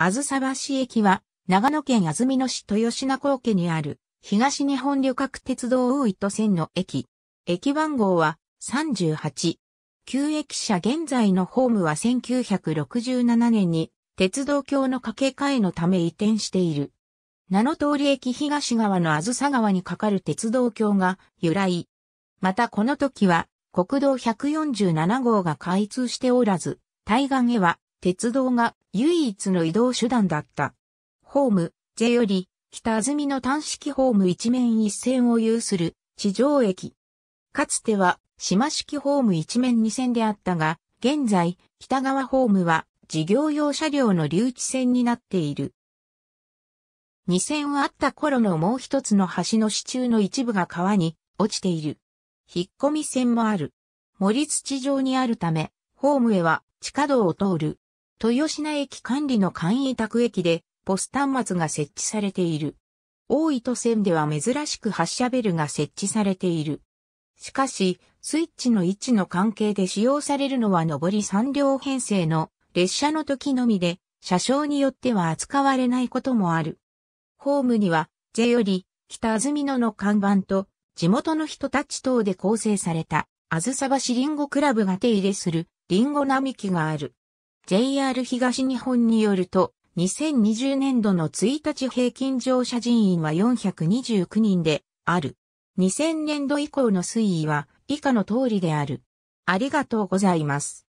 あずさ橋駅は、長野県安曇野市豊品高家にある、東日本旅客鉄道大糸線の駅。駅番号は38。旧駅舎現在のホームは1967年に、鉄道橋の架け替えのため移転している。名の通り駅東側のあずさ川に架かる鉄道橋が由来。またこの時は、国道147号が開通しておらず、対岸へは鉄道が唯一の移動手段だった。ホーム J より北安住の単式ホーム一面一線を有する地上駅。かつては島式ホーム一面二線であったが、現在北側ホームは事業用車両の留置線になっている。二線はあった頃のもう一つの橋の支柱の一部が川に落ちている。引っ込み線もある。森土上にあるため、ホームへは地下道を通る。豊品駅管理の簡易宅駅で、ポス端末が設置されている。大糸線では珍しく発車ベルが設置されている。しかし、スイッチの位置の関係で使用されるのは上り3両編成の列車の時のみで、車掌によっては扱われないこともある。ホームには、J より、北安曇野の看板と、地元の人たち等で構成された、あずさ橋りんごクラブが手入れする、りんご並木がある。JR 東日本によると、2020年度の1日平均乗車人員は429人である。2000年度以降の推移は以下の通りである。ありがとうございます。